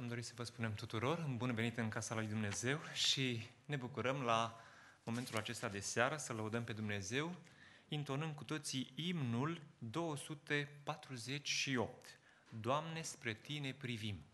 Am dorit să vă spunem tuturor bun venit în casa lui Dumnezeu și ne bucurăm la momentul acesta de seară să lăudăm pe Dumnezeu, intonând cu toții imnul 248. Doamne, spre Tine privim!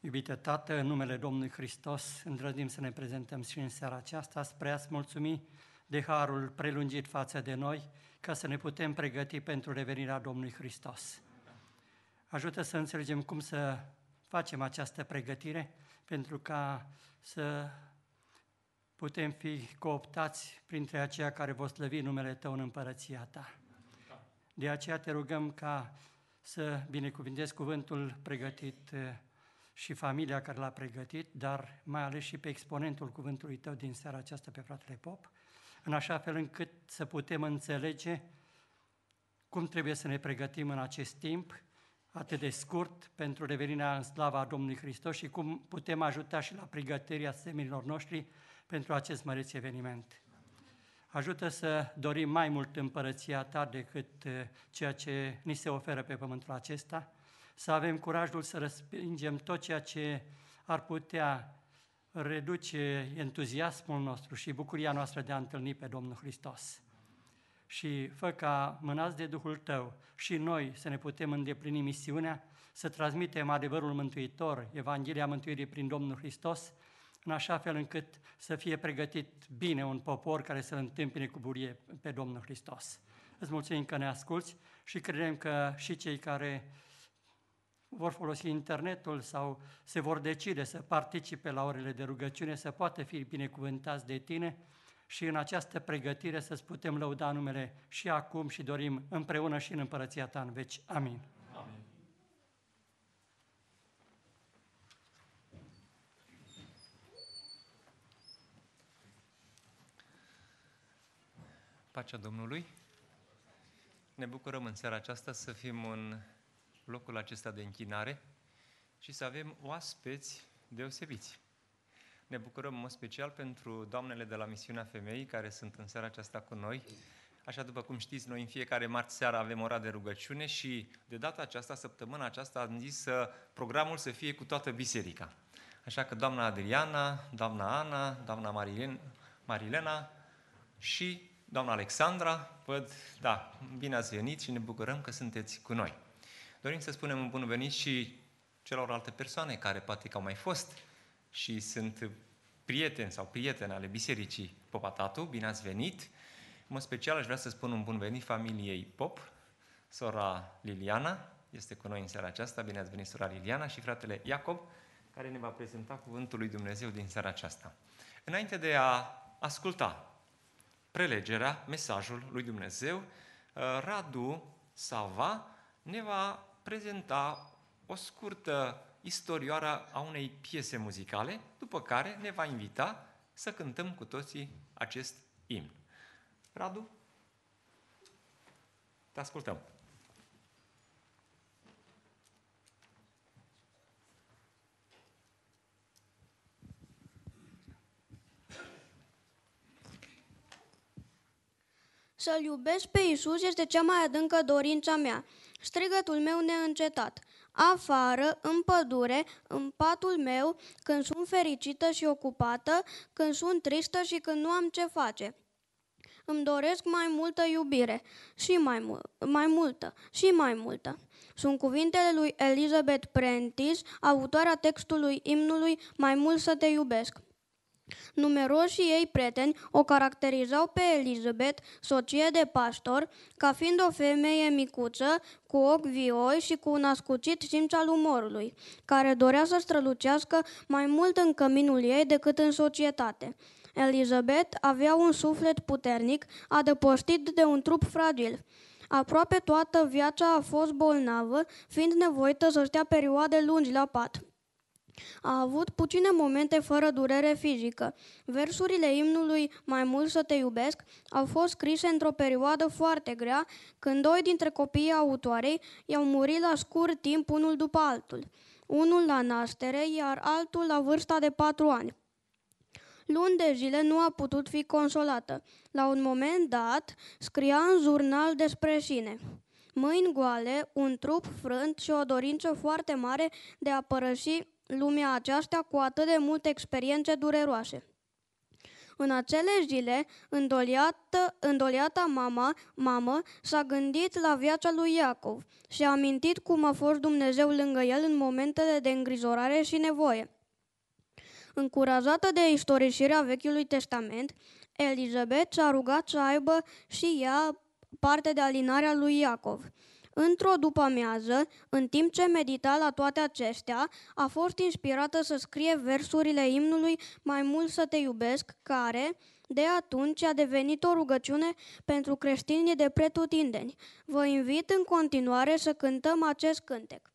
Iubite Tată, în numele Domnului Hristos, îndrăznim să ne prezentăm și în seara aceasta spre a-ți mulțumi de harul prelungit față de noi, ca să ne putem pregăti pentru revenirea Domnului Hristos. Ajută să înțelegem cum să facem această pregătire, pentru ca să putem fi cooptați printre aceia care vor slăvi numele Tău în împărăția Ta. De aceea te rugăm ca să binecuvintezi cuvântul pregătit și familia care l-a pregătit, dar mai ales și pe exponentul cuvântului tău din seara aceasta, pe fratele Pop, în așa fel încât să putem înțelege cum trebuie să ne pregătim în acest timp atât de scurt pentru revenirea în slava Domnului Hristos și cum putem ajuta și la pregătirea seminilor noștri pentru acest măreț eveniment. Ajută să dorim mai mult împărăția ta decât uh, ceea ce ni se oferă pe pământul acesta – să avem curajul să răspingem tot ceea ce ar putea reduce entuziasmul nostru și bucuria noastră de a întâlni pe Domnul Hristos. Și fă ca mânați de Duhul Tău și noi să ne putem îndeplini misiunea, să transmitem adevărul mântuitor, Evanghelia Mântuirii prin Domnul Hristos, în așa fel încât să fie pregătit bine un popor care să-L întâmpine cu burie pe Domnul Hristos. Îți mulțumim că ne asculți și credem că și cei care vor folosi internetul sau se vor decide să participe la orele de rugăciune, să poată fi binecuvântați de tine și în această pregătire să-ți putem lăuda numele și acum și dorim împreună și în împărăția ta în veci. Amin. Pacea Domnului. Ne bucurăm în seara aceasta să fim un locul acesta de închinare și să avem oaspeți deosebiți. Ne bucurăm în mod special pentru doamnele de la Misiunea Femeii care sunt în seara aceasta cu noi. Așa după cum știți, noi în fiecare marți seara avem ora de rugăciune și de data aceasta, săptămâna aceasta, am zis să programul să fie cu toată biserica. Așa că doamna Adriana, doamna Ana, doamna Marilena, Marilena și doamna Alexandra, văd, da, bine ați venit și ne bucurăm că sunteți cu noi. Dorim să spunem un bun venit și celorlalte persoane care poate că au mai fost și sunt prieteni sau prietene ale Bisericii Popatatu, bine ați venit! În mod special aș vrea să spun un bun venit familiei Pop, sora Liliana, este cu noi în seara aceasta, bine ați venit sora Liliana și fratele Iacob, care ne va prezenta Cuvântul lui Dumnezeu din seara aceasta. Înainte de a asculta prelegerea, mesajul lui Dumnezeu, Radu Sava ne va prezenta o scurtă istorioară a unei piese muzicale, după care ne va invita să cântăm cu toții acest imn. Radu, te ascultăm! Să-L iubesc pe Isus este cea mai adâncă dorința mea. Strigătul meu neîncetat, afară, în pădure, în patul meu, când sunt fericită și ocupată, când sunt tristă și când nu am ce face. Îmi doresc mai multă iubire și mai, mu- mai multă și mai multă. Sunt cuvintele lui Elizabeth Prentice, autoarea textului imnului Mai mult să te iubesc. Numeroșii ei prieteni o caracterizau pe Elizabeth, soție de pastor, ca fiind o femeie micuță, cu ochi vioi și cu un ascuțit simț al umorului, care dorea să strălucească mai mult în căminul ei decât în societate. Elizabeth avea un suflet puternic, adăpostit de un trup fragil. Aproape toată viața a fost bolnavă, fiind nevoită să stea perioade lungi la pat. A avut puține momente fără durere fizică. Versurile imnului Mai mult să te iubesc au fost scrise într-o perioadă foarte grea, când doi dintre copiii autoarei i-au murit la scurt timp unul după altul. Unul la naștere, iar altul la vârsta de patru ani. Luni de zile nu a putut fi consolată. La un moment dat, scria în jurnal despre sine mâini goale, un trup frânt și o dorință foarte mare de a părăsi lumea aceasta cu atât de multe experiențe dureroase. În acele zile, îndoliată, îndoliata mama, mamă s-a gândit la viața lui Iacov și a amintit cum a fost Dumnezeu lângă el în momentele de îngrijorare și nevoie. Încurajată de istorisirea Vechiului Testament, Elizabeth s-a rugat să aibă și ea parte de alinarea lui Iacov Într-o după-amiază, în timp ce medita la toate acestea, a fost inspirată să scrie versurile imnului Mai mult să te iubesc, care, de atunci, a devenit o rugăciune pentru creștinii de pretutindeni. Vă invit în continuare să cântăm acest cântec.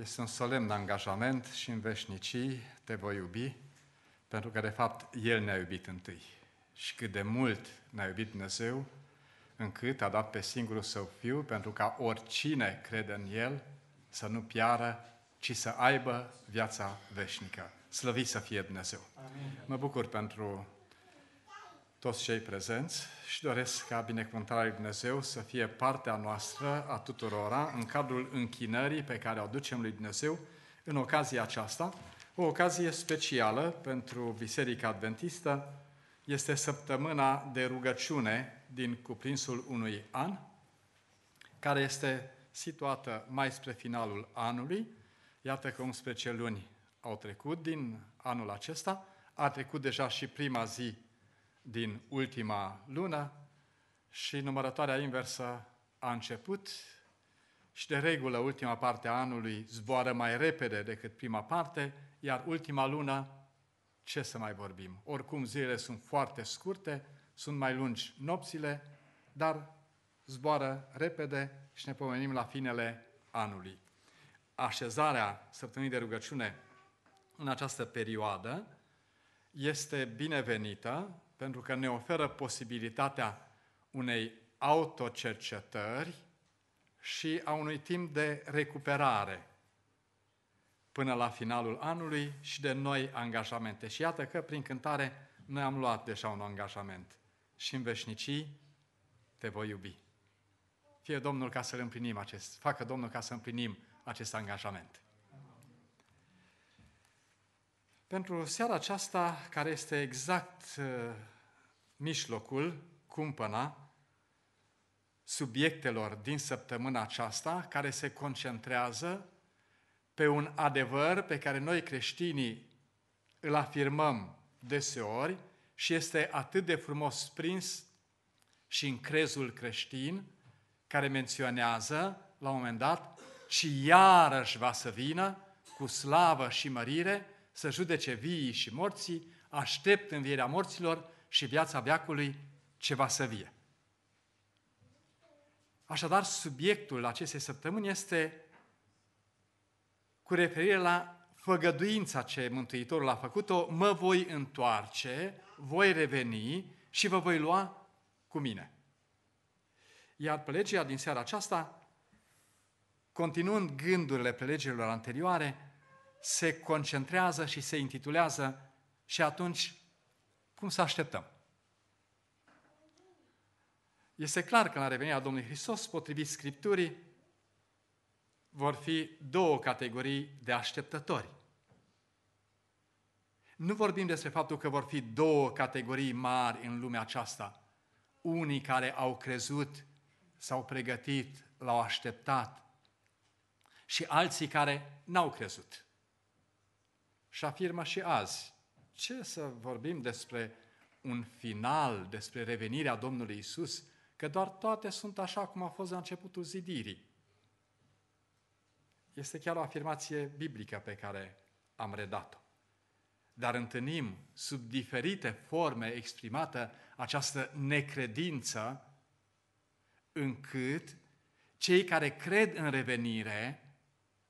este un solemn angajament și în veșnicii te voi iubi, pentru că, de fapt, El ne-a iubit întâi. Și cât de mult ne-a iubit Dumnezeu, încât a dat pe singurul Său Fiu, pentru ca oricine crede în El să nu piară, ci să aibă viața veșnică. Slăvit să fie Dumnezeu! Amin. Mă bucur pentru toți cei prezenți și doresc ca binecuvântarea lui Dumnezeu să fie partea noastră a tuturora în cadrul închinării pe care o aducem lui Dumnezeu în ocazia aceasta, o ocazie specială pentru Biserica Adventistă, este săptămâna de rugăciune din cuprinsul unui an, care este situată mai spre finalul anului. Iată că 11 luni au trecut din anul acesta, a trecut deja și prima zi din ultima lună și numărătoarea inversă a început și de regulă ultima parte a anului zboară mai repede decât prima parte, iar ultima lună, ce să mai vorbim? Oricum zilele sunt foarte scurte, sunt mai lungi nopțile, dar zboară repede și ne pomenim la finele anului. Așezarea săptămânii de rugăciune în această perioadă este binevenită pentru că ne oferă posibilitatea unei autocercetări și a unui timp de recuperare până la finalul anului și de noi angajamente. Și iată că prin cântare noi am luat deja un angajament. Și în veșnicii te voi iubi. Fie Domnul ca să împlinim acest, facă Domnul ca să împlinim acest angajament. Pentru seara aceasta, care este exact mijlocul, cumpăna, subiectelor din săptămâna aceasta care se concentrează pe un adevăr pe care noi creștinii îl afirmăm deseori și este atât de frumos prins și în crezul creștin care menționează la un moment dat și iarăși va să vină cu slavă și mărire să judece vii și morții, aștept învierea morților și viața veacului ceva să vie. Așadar, subiectul acestei săptămâni este cu referire la făgăduința ce Mântuitorul a făcut-o, mă voi întoarce, voi reveni și vă voi lua cu mine. Iar prelegia din seara aceasta, continuând gândurile prelegerilor anterioare, se concentrează și se intitulează și atunci cum să așteptăm? Este clar că la revenirea Domnului Hristos, potrivit Scripturii, vor fi două categorii de așteptători. Nu vorbim despre faptul că vor fi două categorii mari în lumea aceasta. Unii care au crezut, s-au pregătit, l-au așteptat și alții care n-au crezut. Și afirmă și azi ce să vorbim despre un final, despre revenirea Domnului Isus, că doar toate sunt așa cum a fost la începutul zidirii. Este chiar o afirmație biblică pe care am redat-o. Dar întâlnim sub diferite forme exprimată această necredință încât cei care cred în revenire,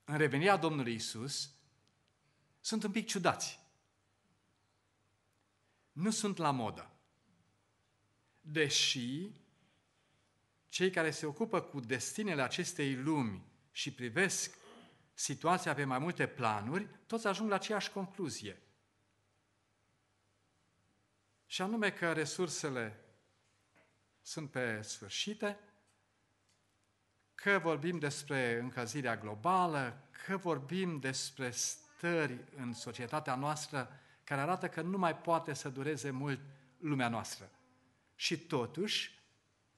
în revenirea Domnului Isus, sunt un pic ciudați nu sunt la modă. Deși cei care se ocupă cu destinele acestei lumi și privesc situația pe mai multe planuri, toți ajung la aceeași concluzie. Și anume că resursele sunt pe sfârșite, că vorbim despre încălzirea globală, că vorbim despre stări în societatea noastră care arată că nu mai poate să dureze mult lumea noastră. Și totuși,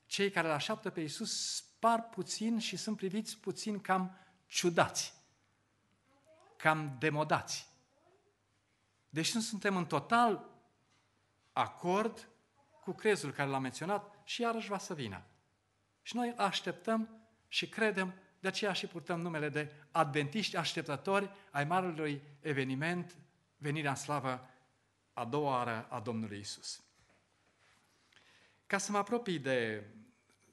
cei care îl așteaptă pe Iisus spar puțin și sunt priviți puțin cam ciudați, cam demodați. Deci nu suntem în total acord cu crezul care l a menționat și iarăși va să vină. Și noi așteptăm și credem, de aceea și purtăm numele de adventiști așteptători ai marelui eveniment venirea în slavă a doua oară a Domnului Isus. Ca să mă apropii de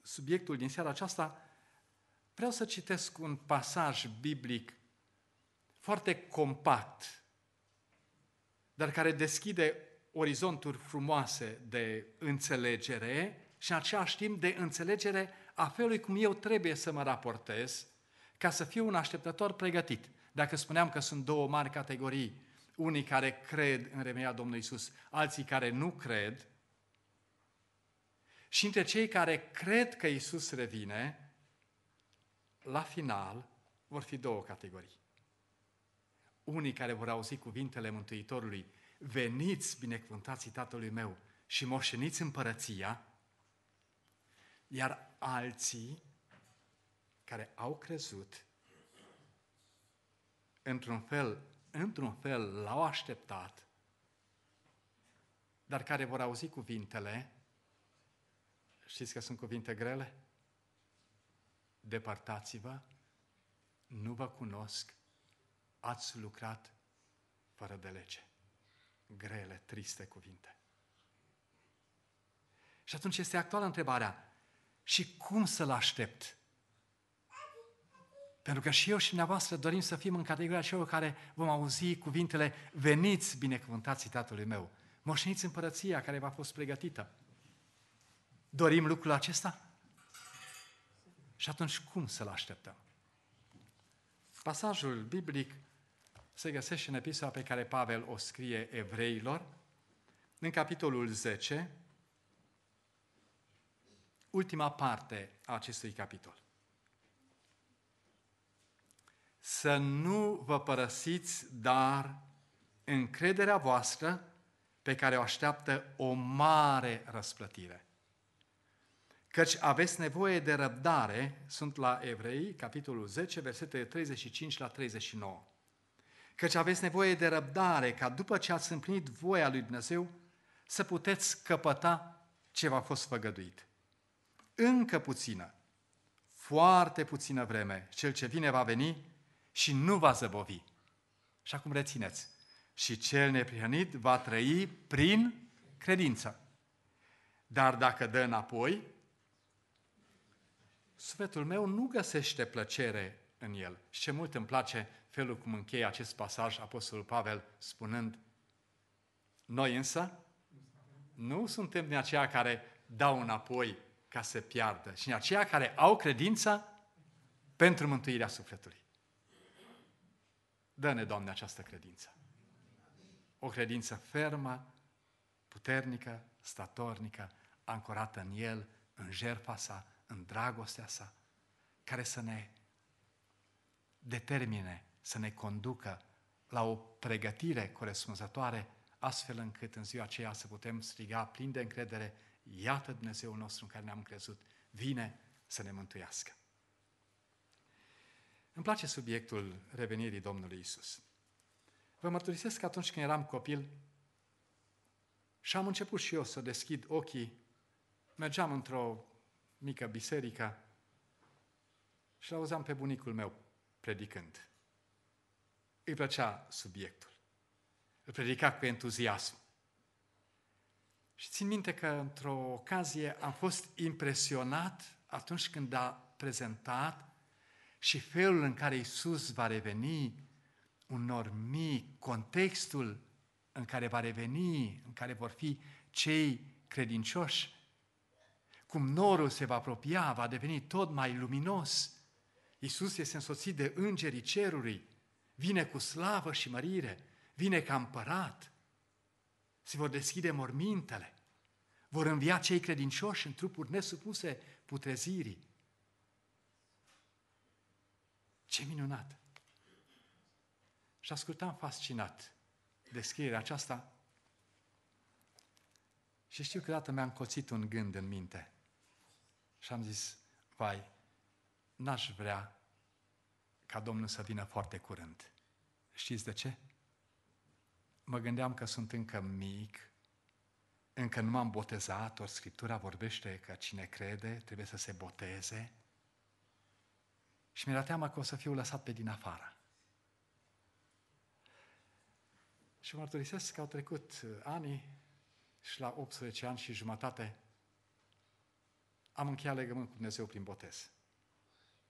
subiectul din seara aceasta, vreau să citesc un pasaj biblic foarte compact, dar care deschide orizonturi frumoase de înțelegere și în același timp de înțelegere a felului cum eu trebuie să mă raportez ca să fiu un așteptător pregătit. Dacă spuneam că sunt două mari categorii unii care cred în remeia Domnului Isus, alții care nu cred. Și între cei care cred că Isus revine, la final vor fi două categorii. Unii care vor auzi cuvintele Mântuitorului, veniți binecuvântații Tatălui meu și moșeniți împărăția, iar alții care au crezut, într-un fel într-un fel, l-au așteptat, dar care vor auzi cuvintele, știți că sunt cuvinte grele? Departați-vă, nu vă cunosc, ați lucrat fără de lege. Grele, triste cuvinte. Și atunci este actuală întrebarea, și cum să-l aștept? Pentru că și eu și dumneavoastră dorim să fim în categoria celor care vom auzi cuvintele Veniți, binecuvântații Tatălui meu, moșniți împărăția care v-a fost pregătită. Dorim lucrul acesta? Și atunci cum să-l așteptăm? Pasajul biblic se găsește în epistola pe care Pavel o scrie evreilor, în capitolul 10, ultima parte a acestui capitol să nu vă părăsiți, dar încrederea voastră pe care o așteaptă o mare răsplătire. Căci aveți nevoie de răbdare, sunt la Evrei, capitolul 10, versetele 35 la 39. Căci aveți nevoie de răbdare ca după ce ați împlinit voia lui Dumnezeu să puteți căpăta ce v-a fost făgăduit. Încă puțină, foarte puțină vreme, cel ce vine va veni și nu va zăbovi. Și acum rețineți. Și cel neprihănit va trăi prin credință. Dar dacă dă înapoi, sufletul meu nu găsește plăcere în el. Și ce mult îmi place felul cum încheie acest pasaj Apostolul Pavel spunând Noi însă nu suntem din aceia care dau înapoi ca să piardă, ci din aceia care au credința pentru mântuirea sufletului. Dă-ne, Doamne, această credință. O credință fermă, puternică, statornică, ancorată în El, în jertfa sa, în dragostea sa, care să ne determine, să ne conducă la o pregătire corespunzătoare, astfel încât în ziua aceea să putem striga plin de încredere, iată Dumnezeul nostru în care ne-am crezut, vine să ne mântuiască. Îmi place subiectul revenirii Domnului Isus. Vă mărturisesc că atunci când eram copil și am început și eu să deschid ochii, mergeam într-o mică biserică și auzeam pe bunicul meu predicând. Îi plăcea subiectul. Îl predica cu entuziasm. Și țin minte că într-o ocazie am fost impresionat atunci când a prezentat și felul în care Isus va reveni, un nor mic, contextul în care va reveni, în care vor fi cei credincioși, cum norul se va apropia, va deveni tot mai luminos. Isus este însoțit de îngerii cerului, vine cu slavă și mărire, vine ca împărat. Se vor deschide mormintele, vor învia cei credincioși în trupuri nesupuse putrezirii. Ce minunat! Și ascultam fascinat descrierea aceasta și știu că dată mi am coțit un gând în minte. Și am zis, vai, n-aș vrea ca Domnul să vină foarte curând. Știți de ce? Mă gândeam că sunt încă mic, încă nu m-am botezat, ori Scriptura vorbește că cine crede trebuie să se boteze. Și mi-era teama că o să fiu lăsat pe din afară. Și mărturisesc că au trecut uh, ani și la 18 ani și jumătate am încheiat legământ cu Dumnezeu prin botez.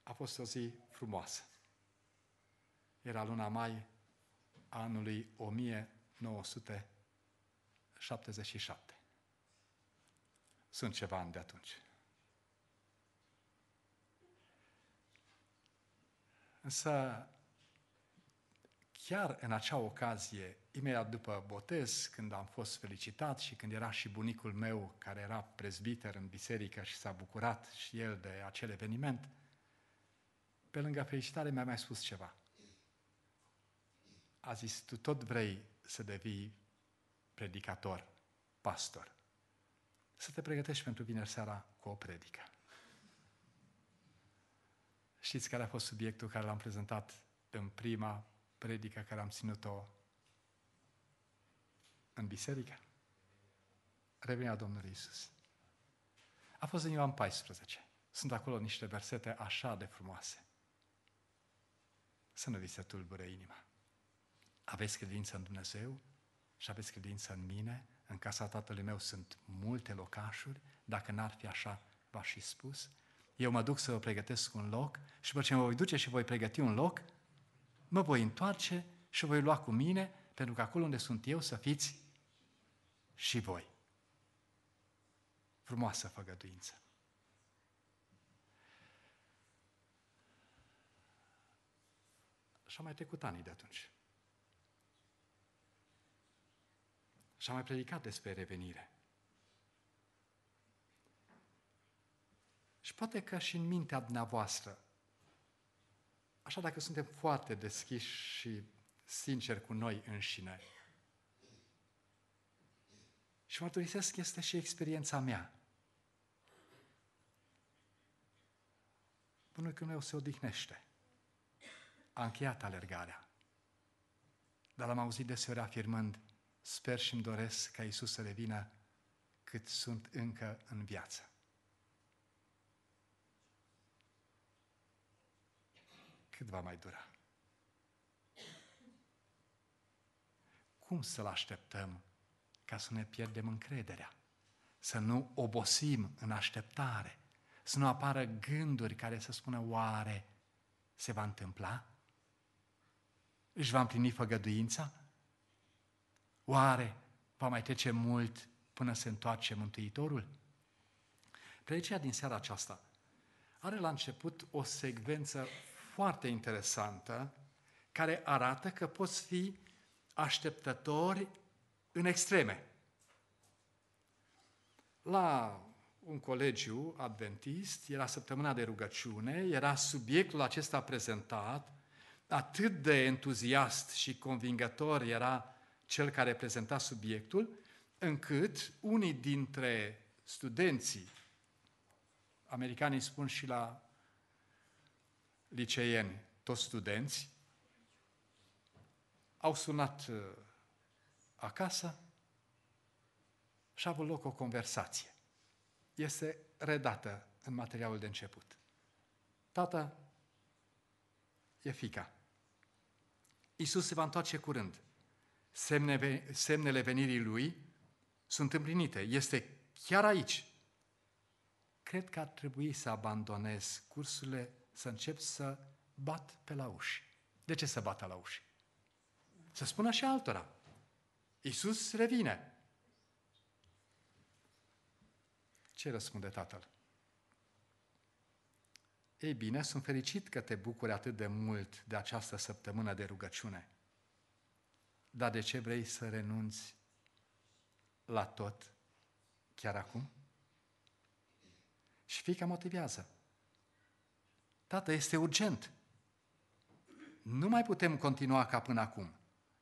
A fost o zi frumoasă. Era luna mai anului 1977. Sunt ceva ani de atunci. Însă, chiar în acea ocazie, imediat după botez, când am fost felicitat și când era și bunicul meu, care era prezbiter în biserică și s-a bucurat și el de acel eveniment, pe lângă felicitare mi-a mai spus ceva. A zis, tu tot vrei să devii predicator, pastor. Să te pregătești pentru vineri seara cu o predică. Știți care a fost subiectul care l-am prezentat în prima predică care am ținut-o în biserică? Revenirea Domnului Isus. A fost în Ioan 14. Sunt acolo niște versete așa de frumoase. Să nu vi se tulbure inima. Aveți credință în Dumnezeu și aveți credință în mine. În casa tatălui meu sunt multe locașuri. Dacă n-ar fi așa, v-aș fi spus. Eu mă duc să vă pregătesc un loc și după ce mă voi duce și voi pregăti un loc, mă voi întoarce și voi lua cu mine, pentru că acolo unde sunt eu să fiți și voi. Frumoasă făgăduință. Și-au mai trecut anii de atunci. și a mai predicat despre revenire. și poate că și în mintea dumneavoastră. Așa dacă suntem foarte deschiși și sinceri cu noi înșine. Și mărturisesc, este și experiența mea. când Dumnezeu se odihnește. A încheiat alergarea. Dar l-am auzit deseori afirmând, sper și-mi doresc ca Iisus să revină cât sunt încă în viață. Cât va mai dura? Cum să-L așteptăm ca să ne pierdem încrederea? Să nu obosim în așteptare? Să nu apară gânduri care să spună oare se va întâmpla? Își va împlini făgăduința? Oare va mai trece mult până se întoarce Mântuitorul? Predicea din seara aceasta are la început o secvență foarte interesantă care arată că poți fi așteptători în extreme. La un colegiu adventist, era săptămâna de rugăciune, era subiectul acesta prezentat, atât de entuziast și convingător era cel care prezenta subiectul, încât unii dintre studenții, americanii spun și la liceeni, toți studenți, au sunat uh, acasă și a avut loc o conversație. Este redată în materialul de început. Tata e fica. Iisus se va întoarce curând. Semne, semnele venirii lui sunt împlinite. Este chiar aici. Cred că ar trebui să abandonez cursurile să încep să bat pe la uși. De ce să bată la uși? Să spună și altora. Iisus revine. Ce răspunde tatăl? Ei bine, sunt fericit că te bucuri atât de mult de această săptămână de rugăciune. Dar de ce vrei să renunți la tot chiar acum? Și fica motivează. Tată, este urgent. Nu mai putem continua ca până acum.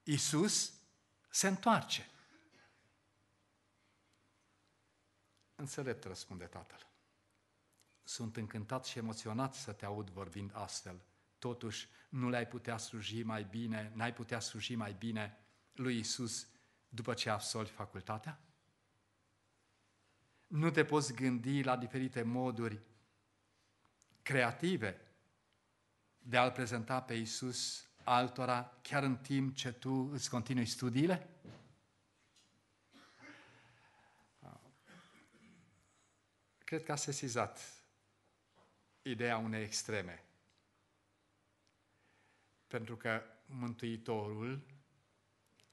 Isus se întoarce. Înțelept, răspunde tatăl. Sunt încântat și emoționat să te aud vorbind astfel. Totuși, nu le-ai putea sluji mai bine, n-ai putea sluji mai bine lui Isus după ce absolvi facultatea? Nu te poți gândi la diferite moduri creative de a-L prezenta pe Iisus altora chiar în timp ce tu îți continui studiile? Cred că a sesizat ideea unei extreme. Pentru că Mântuitorul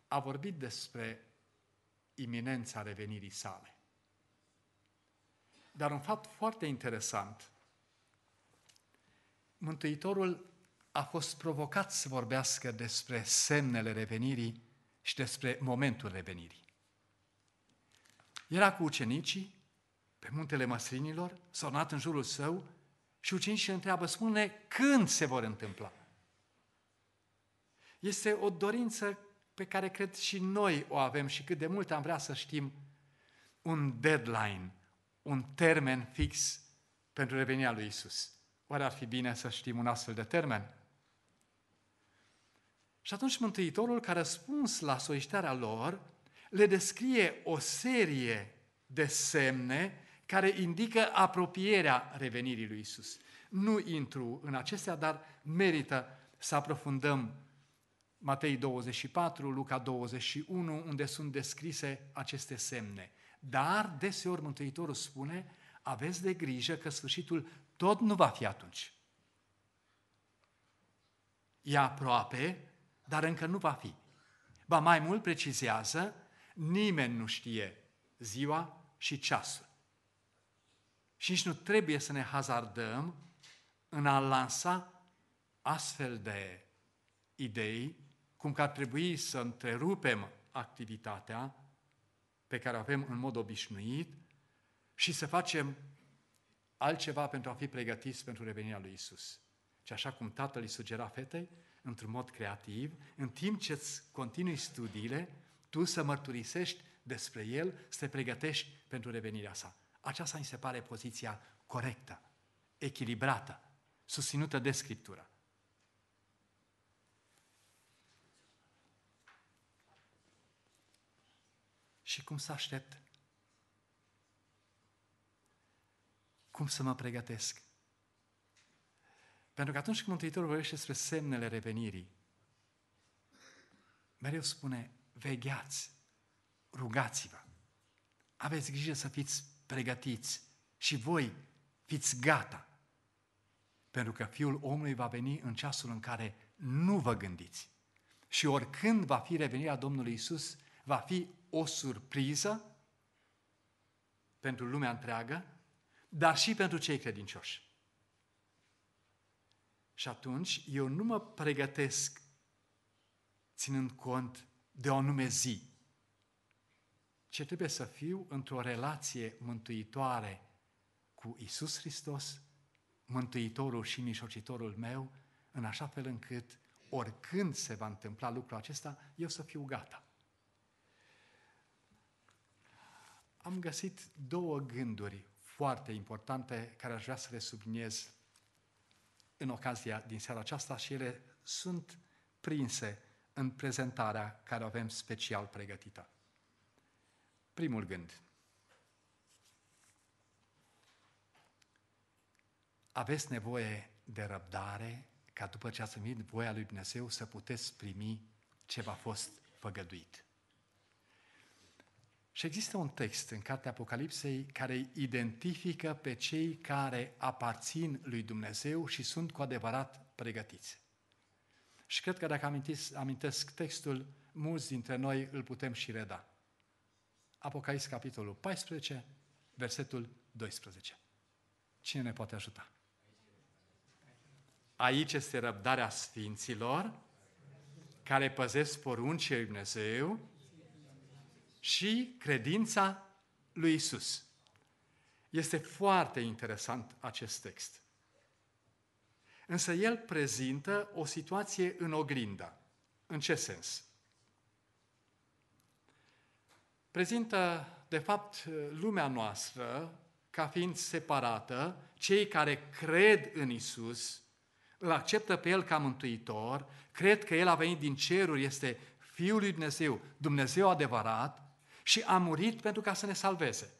a vorbit despre iminența revenirii sale. Dar un fapt foarte interesant Mântuitorul a fost provocat să vorbească despre semnele revenirii și despre momentul revenirii. Era cu ucenicii pe muntele măslinilor, s în jurul său și ucenicii întreabă, spune când se vor întâmpla. Este o dorință pe care cred și noi o avem și cât de mult am vrea să știm un deadline, un termen fix pentru revenirea lui Isus. Oare ar fi bine să știm un astfel de termen? Și atunci Mântuitorul, ca răspuns la soiștearea lor, le descrie o serie de semne care indică apropierea revenirii lui Isus. Nu intru în acestea, dar merită să aprofundăm Matei 24, Luca 21, unde sunt descrise aceste semne. Dar deseori Mântuitorul spune, aveți de grijă că sfârșitul tot nu va fi atunci. E aproape, dar încă nu va fi. Ba mai mult precizează, nimeni nu știe ziua și ceasul. Și nici nu trebuie să ne hazardăm în a lansa astfel de idei, cum că ar trebui să întrerupem activitatea pe care o avem în mod obișnuit și să facem altceva pentru a fi pregătiți pentru revenirea lui Isus. Și așa cum tatăl îi sugera fetei, într-un mod creativ, în timp ce îți continui studiile, tu să mărturisești despre el, să te pregătești pentru revenirea sa. Aceasta îmi se pare poziția corectă, echilibrată, susținută de Scriptură. Și cum să aștept cum să mă pregătesc. Pentru că atunci când Mântuitorul vorbește despre semnele revenirii, mereu spune, vegheați, rugați-vă, aveți grijă să fiți pregătiți și voi fiți gata, pentru că Fiul omului va veni în ceasul în care nu vă gândiți. Și oricând va fi revenirea Domnului Isus, va fi o surpriză pentru lumea întreagă, dar și pentru cei credincioși. Și atunci eu nu mă pregătesc ținând cont de o anume zi, ce trebuie să fiu într-o relație mântuitoare cu Isus Hristos, Mântuitorul și mișocitorul meu, în așa fel încât oricând se va întâmpla lucrul acesta, eu să fiu gata. Am găsit două gânduri foarte importante care aș vrea să le subliniez în ocazia din seara aceasta și ele sunt prinse în prezentarea care o avem special pregătită. Primul gând. Aveți nevoie de răbdare ca după ce ați primit voia lui Dumnezeu să puteți primi ce v-a fost făgăduit. Și există un text în Cartea Apocalipsei care identifică pe cei care aparțin lui Dumnezeu și sunt cu adevărat pregătiți. Și cred că dacă amintesc, amintesc textul, mulți dintre noi îl putem și reda. Apocalips, capitolul 14, versetul 12. Cine ne poate ajuta? Aici este răbdarea sfinților care păzesc poruncii lui Dumnezeu și credința lui Isus. Este foarte interesant acest text. Însă el prezintă o situație în oglinda. În ce sens? Prezintă, de fapt, lumea noastră ca fiind separată, cei care cred în Isus, îl acceptă pe El ca mântuitor, cred că El a venit din ceruri, este Fiul lui Dumnezeu, Dumnezeu adevărat, și a murit pentru ca să ne salveze.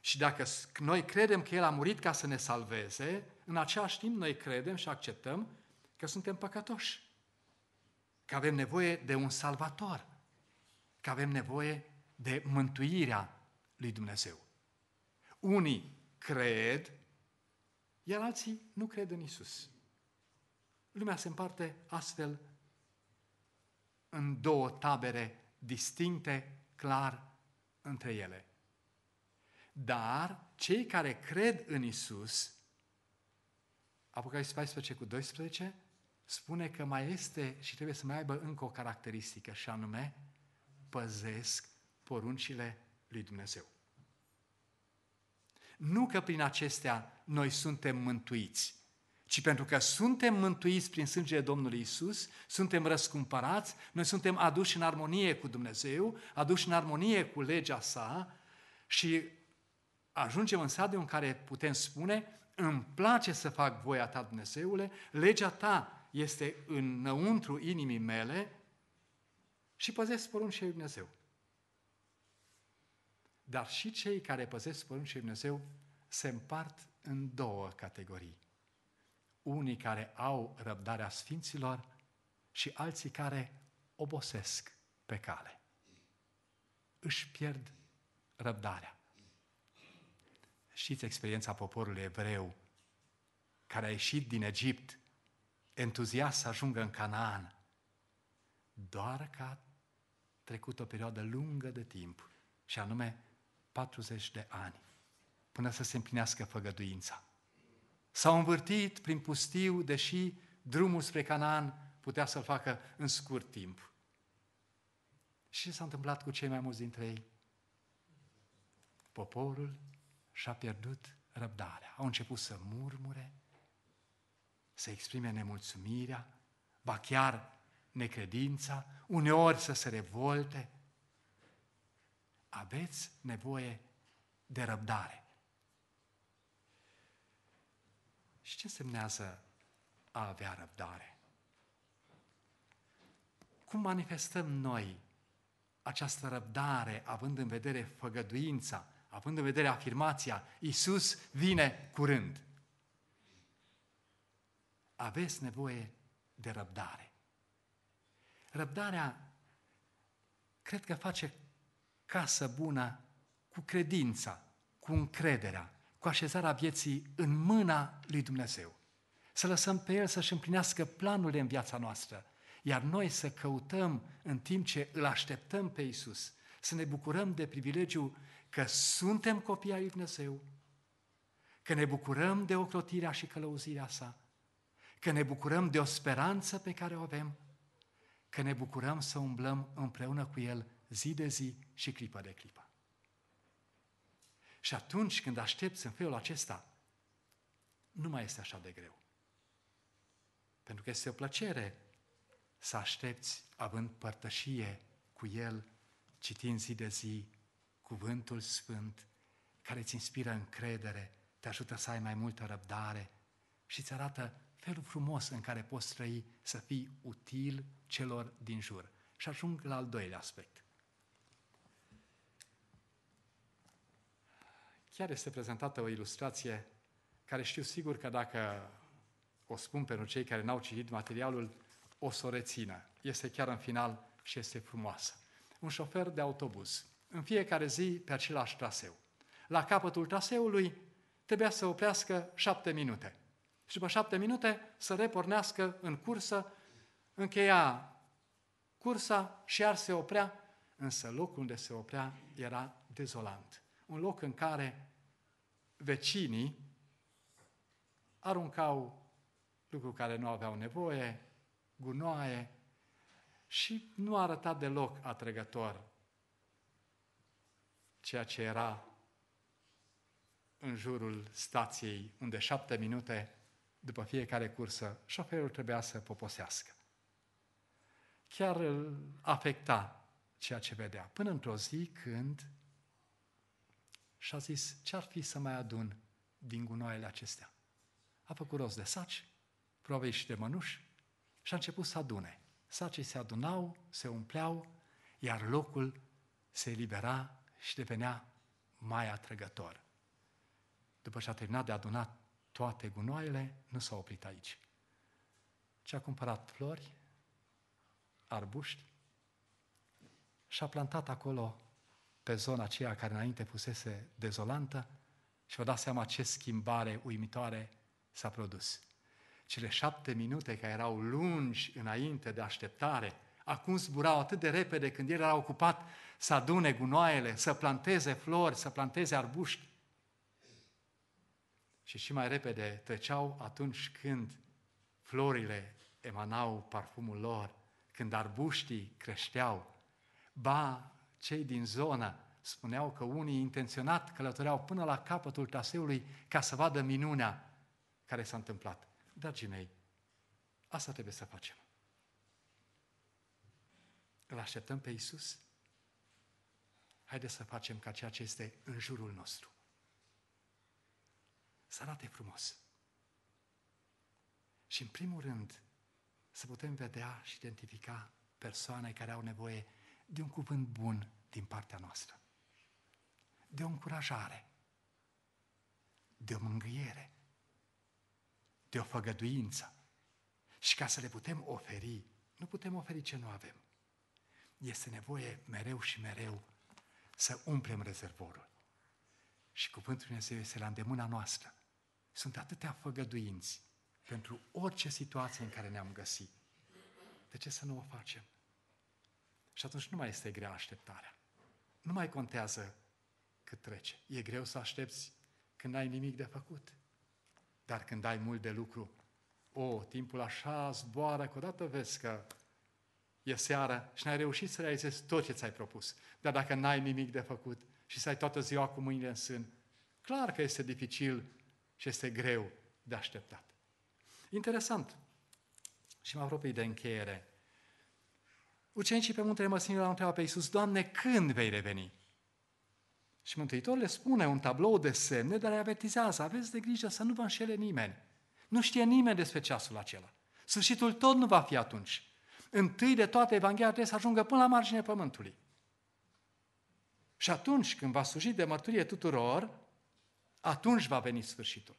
Și dacă noi credem că El a murit ca să ne salveze, în același timp noi credem și acceptăm că suntem păcătoși, că avem nevoie de un salvator, că avem nevoie de mântuirea lui Dumnezeu. Unii cred, iar alții nu cred în Isus. Lumea se împarte astfel în două tabere distincte clar între ele. Dar cei care cred în Isus, Apocalipsa 14 cu 12, spune că mai este și trebuie să mai aibă încă o caracteristică, și anume, păzesc poruncile lui Dumnezeu. Nu că prin acestea noi suntem mântuiți, ci pentru că suntem mântuiți prin sângele Domnului Isus, suntem răscumpărați, noi suntem aduși în armonie cu Dumnezeu, aduși în armonie cu legea sa și ajungem în sadiu în care putem spune îmi place să fac voia ta, Dumnezeule, legea ta este înăuntru inimii mele și păzesc poruncile lui Dumnezeu. Dar și cei care păzesc poruncile lui Dumnezeu se împart în două categorii unii care au răbdarea Sfinților și alții care obosesc pe cale. Își pierd răbdarea. Știți experiența poporului evreu care a ieșit din Egipt, entuziast să ajungă în Canaan, doar că a trecut o perioadă lungă de timp, și anume 40 de ani, până să se împlinească făgăduința. S-au învârtit prin pustiu, deși drumul spre Canaan putea să-l facă în scurt timp. Și ce s-a întâmplat cu cei mai mulți dintre ei? Poporul și-a pierdut răbdarea. Au început să murmure, să exprime nemulțumirea, ba chiar necredința, uneori să se revolte. Aveți nevoie de răbdare. Și ce semnează a avea răbdare? Cum manifestăm noi această răbdare, având în vedere făgăduința, având în vedere afirmația, Iisus vine curând. Aveți nevoie de răbdare. Răbdarea cred că face casă bună cu credința, cu încrederea, cu așezarea vieții în mâna lui Dumnezeu. Să lăsăm pe El să-și împlinească planurile în viața noastră, iar noi să căutăm în timp ce îl așteptăm pe Isus, să ne bucurăm de privilegiu că suntem copii ai lui Dumnezeu, că ne bucurăm de ocrotirea și călăuzirea sa, că ne bucurăm de o speranță pe care o avem, că ne bucurăm să umblăm împreună cu El zi de zi și clipă de clipă. Și atunci când aștepți în felul acesta, nu mai este așa de greu. Pentru că este o plăcere să aștepți având părtășie cu El, citind zi de zi cuvântul sfânt care îți inspiră încredere, te ajută să ai mai multă răbdare și îți arată felul frumos în care poți trăi să fii util celor din jur. Și ajung la al doilea aspect. Chiar este prezentată o ilustrație care știu sigur că dacă o spun pentru cei care n-au citit materialul, o să o rețină. Este chiar în final și este frumoasă. Un șofer de autobuz, în fiecare zi pe același traseu. La capătul traseului trebuia să oprească șapte minute. Și după șapte minute să repornească în cursă, încheia cursa și ar se oprea, însă locul unde se oprea era dezolant un loc în care vecinii aruncau lucruri care nu aveau nevoie, gunoaie, și nu arăta deloc atrăgător ceea ce era în jurul stației, unde șapte minute după fiecare cursă șoferul trebuia să poposească. Chiar îl afecta ceea ce vedea, până într-o zi când și a zis, ce-ar fi să mai adun din gunoaiele acestea? A făcut rost de saci, probabil și de mănuși, și a început să adune. Sacii se adunau, se umpleau, iar locul se elibera și devenea mai atrăgător. După ce a terminat de adunat toate gunoaiele, nu s-a oprit aici. Ci a cumpărat flori, arbuști și a plantat acolo pe zona aceea care înainte fusese dezolantă și vă dați seama ce schimbare uimitoare s-a produs. Cele șapte minute care erau lungi înainte de așteptare, acum zburau atât de repede când el era ocupat să adune gunoaiele, să planteze flori, să planteze arbuști. Și și mai repede treceau atunci când florile emanau parfumul lor, când arbuștii creșteau. Ba, cei din zonă spuneau că unii intenționat călătoreau până la capătul traseului ca să vadă minunea care s-a întâmplat. Dragii mei, asta trebuie să facem. Îl așteptăm pe Isus? Haideți să facem ca ceea ce este în jurul nostru. Să arate frumos. Și în primul rând, să putem vedea și identifica persoane care au nevoie de un cuvânt bun din partea noastră, de o încurajare, de o mângâiere, de o făgăduință. Și ca să le putem oferi, nu putem oferi ce nu avem. Este nevoie mereu și mereu să umplem rezervorul. Și Cuvântul Dumnezeu este la îndemâna noastră. Sunt atâtea făgăduinți pentru orice situație în care ne-am găsit. De ce să nu o facem? Și atunci nu mai este grea așteptarea. Nu mai contează cât trece. E greu să aștepți când ai nimic de făcut. Dar când ai mult de lucru, o, timpul așa zboară, că odată vezi că e seară și n-ai reușit să realizezi tot ce ți-ai propus. Dar dacă n-ai nimic de făcut și să ai toată ziua cu mâinile în sân, clar că este dificil și este greu de așteptat. Interesant. Și mă apropii de încheiere ucenicii pe muntele Măsinilor l-au întrebat pe Iisus, Doamne, când vei reveni? Și Mântuitorul le spune un tablou de semne, dar le avertizează, aveți de grijă să nu vă înșele nimeni. Nu știe nimeni despre ceasul acela. Sfârșitul tot nu va fi atunci. Întâi de toate, Evanghelia trebuie să ajungă până la marginea pământului. Și atunci când va sluji de mărturie tuturor, atunci va veni sfârșitul.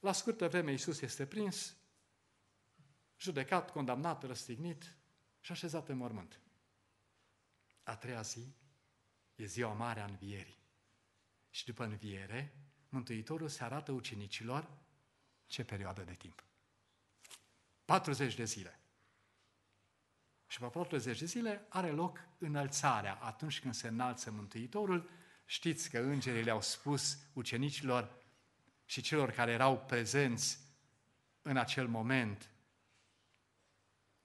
La scurtă vreme Iisus este prins, judecat, condamnat, răstignit, și așezat în mormânt. A treia zi e ziua mare a învierii. Și după înviere, Mântuitorul se arată ucenicilor ce perioadă de timp. 40 de zile. Și pe 40 de zile are loc înălțarea. Atunci când se înalță Mântuitorul, știți că îngerii le-au spus ucenicilor și celor care erau prezenți în acel moment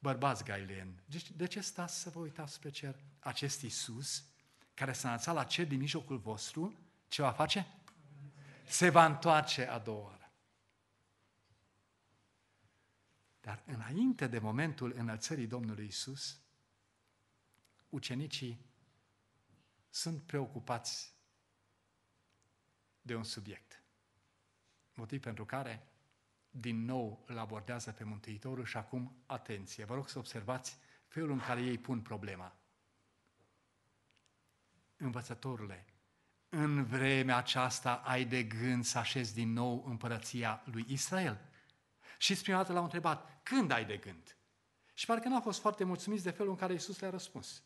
bărbați gaileni, deci de ce stați să vă uitați spre cer? Acest Iisus, care s-a înălțat la cer din mijlocul vostru, ce va face? Se va întoarce a doua oară. Dar înainte de momentul înălțării Domnului Isus, ucenicii sunt preocupați de un subiect. Motiv pentru care din nou îl abordează pe Mântuitorul și acum atenție. Vă rog să observați felul în care ei pun problema. Învățătorule, în vremea aceasta ai de gând să așezi din nou împărăția lui Israel? Și prima dată l-au întrebat, când ai de gând? Și parcă n-au fost foarte mulțumiți de felul în care Iisus le-a răspuns.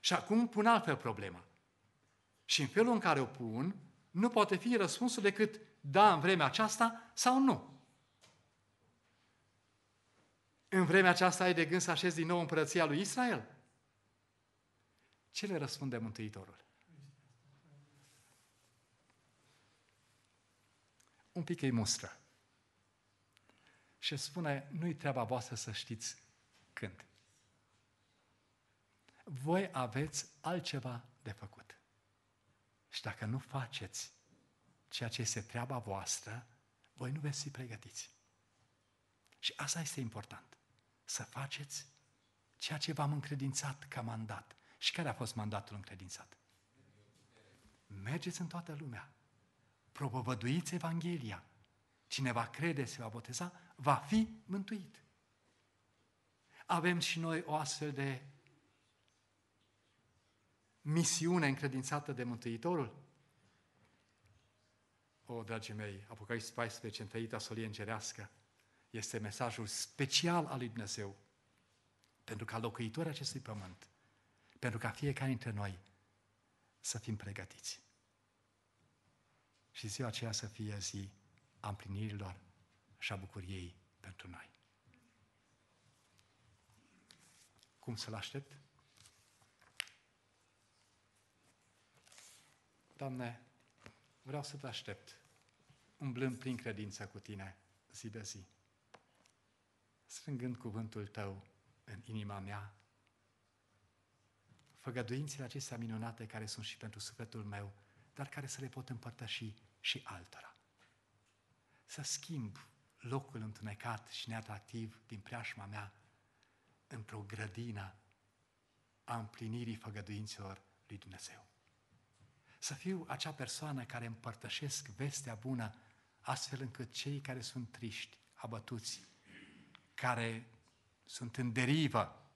Și acum pun altfel problema. Și în felul în care o pun, nu poate fi răspunsul decât da în vremea aceasta sau nu? În vremea aceasta ai de gând să așezi din nou împărăția lui Israel? Ce le răspunde Mântuitorul? Un pic îi mustră. Și spune, nu-i treaba voastră să știți când. Voi aveți altceva de făcut. Și dacă nu faceți ceea ce este treaba voastră, voi nu veți fi pregătiți. Și asta este important. Să faceți ceea ce v-am încredințat ca mandat. Și care a fost mandatul încredințat? Mergeți în toată lumea. Propovăduiți Evanghelia. Cine va crede, se va boteza, va fi mântuit. Avem și noi o astfel de misiune încredințată de Mântuitorul? O, dragii mei, Apocalipsa 14, întâiita solie îngerească, este mesajul special al lui Dumnezeu pentru ca locuitorii acestui pământ, pentru ca fiecare dintre noi să fim pregătiți. Și ziua aceea să fie zi a împlinirilor și a bucuriei pentru noi. Cum să-L aștept? Doamne, Vreau să te aștept, umblând prin credința cu tine, zi de zi, strângând cuvântul tău în inima mea, făgăduințele acestea minunate care sunt și pentru sufletul meu, dar care să le pot împărtăși și altora. Să schimb locul întunecat și neatractiv din preașma mea într-o grădină a împlinirii făgăduințelor lui Dumnezeu. Să fiu acea persoană care împărtășesc vestea bună, astfel încât cei care sunt triști, abătuți, care sunt în derivă,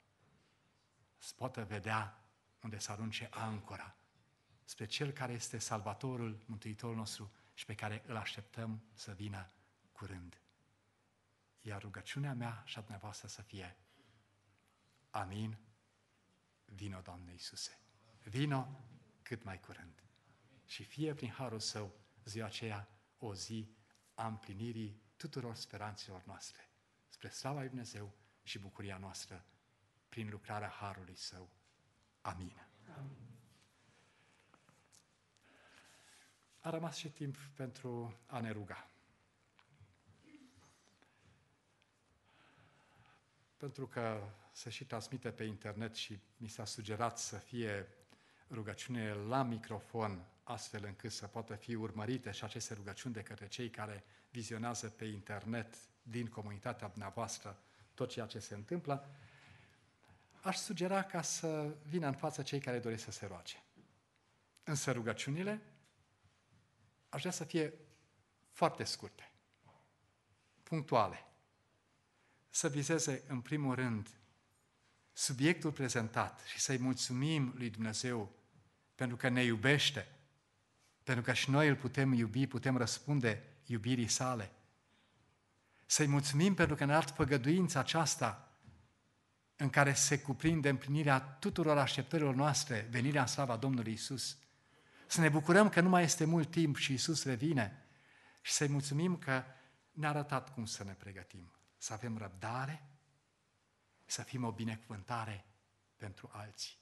să poată vedea unde să arunce ancora spre Cel care este Salvatorul, Mântuitorul nostru și pe care îl așteptăm să vină curând. Iar rugăciunea mea și a dumneavoastră să fie Amin, vino Doamne Iisuse, vino cât mai curând și fie prin harul său ziua aceea o zi a împlinirii tuturor speranțelor noastre, spre slava lui Dumnezeu și bucuria noastră prin lucrarea harului său. Amin. Amin. A rămas și timp pentru a ne ruga. Pentru că se și transmite pe internet și mi s-a sugerat să fie rugăciune la microfon astfel încât să poată fi urmărite și aceste rugăciuni de către cei care vizionează pe internet din comunitatea dumneavoastră tot ceea ce se întâmplă, aș sugera ca să vină în față cei care doresc să se roage. Însă rugăciunile aș vrea să fie foarte scurte, punctuale, să vizeze în primul rând subiectul prezentat și să-i mulțumim lui Dumnezeu pentru că ne iubește pentru că și noi îl putem iubi, putem răspunde iubirii sale. Să-i mulțumim pentru că ne-a dat făgăduința aceasta în care se cuprinde împlinirea tuturor așteptărilor noastre, venirea în slava Domnului Isus. Să ne bucurăm că nu mai este mult timp și Isus revine și să-i mulțumim că ne-a arătat cum să ne pregătim. Să avem răbdare, să fim o binecuvântare pentru alții.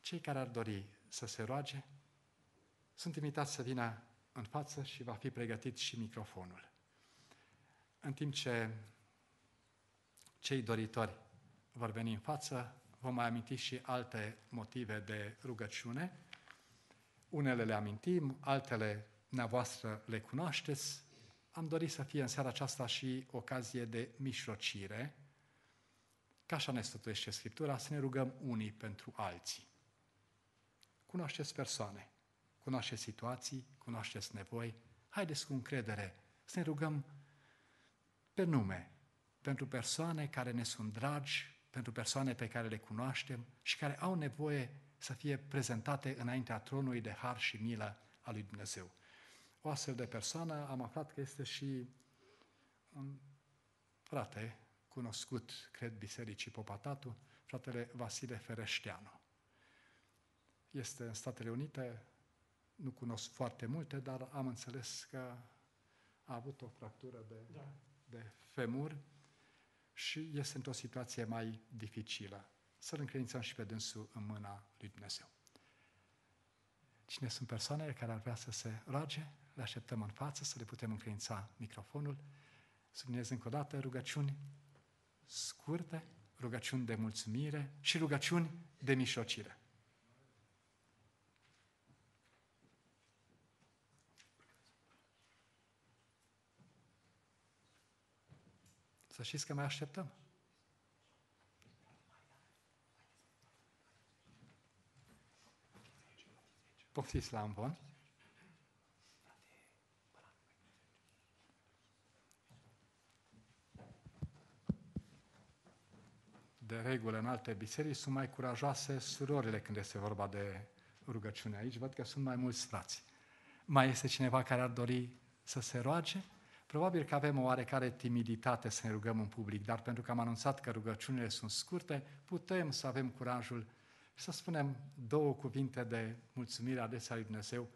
Cei care ar dori să se roage, sunt invitat să vină în față și va fi pregătit și microfonul. În timp ce cei doritori vor veni în față, vom mai aminti și alte motive de rugăciune. Unele le amintim, altele dumneavoastră le cunoașteți. Am dorit să fie în seara aceasta și ocazie de mișlocire, ca așa ne stătuiește Scriptura, să ne rugăm unii pentru alții. Cunoașteți persoane cunoașteți situații, cunoașteți nevoi, haideți cu încredere să ne rugăm pe nume, pentru persoane care ne sunt dragi, pentru persoane pe care le cunoaștem și care au nevoie să fie prezentate înaintea tronului de har și milă a lui Dumnezeu. O astfel de persoană am aflat că este și un frate cunoscut, cred, Bisericii Popatatu, fratele Vasile Fereșteanu. Este în Statele Unite nu cunosc foarte multe, dar am înțeles că a avut o fractură de, da. de femur și este într-o situație mai dificilă. Să-L încredințăm și pe dânsul în mâna lui Dumnezeu. Cine sunt persoanele care ar vrea să se roage? Le așteptăm în față să le putem încredința microfonul. Subliniez încă o dată rugăciuni scurte, rugăciuni de mulțumire și rugăciuni de mișlocire. Să știți că mai așteptăm. Poftiți la ambon. De regulă, în alte biserici sunt mai curajoase surorile când este vorba de rugăciune. Aici văd că sunt mai mulți frați. Mai este cineva care ar dori să se roage? Probabil că avem o oarecare timiditate să ne rugăm în public, dar pentru că am anunțat că rugăciunile sunt scurte, putem să avem curajul să spunem două cuvinte de mulțumire adesea lui Dumnezeu.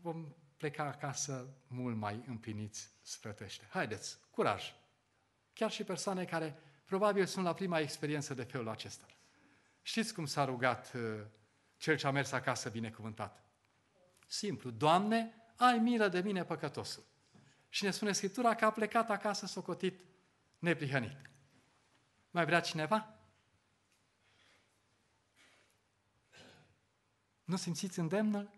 Vom pleca acasă mult mai împliniți sfătește. Haideți, curaj! Chiar și persoane care probabil sunt la prima experiență de felul acesta. Știți cum s-a rugat uh, cel ce a mers acasă binecuvântat? Simplu, Doamne, ai milă de mine păcătosul. Și ne spune Scriptura că a plecat acasă socotit neprihănit. Mai vrea cineva? Nu simțiți îndemnul?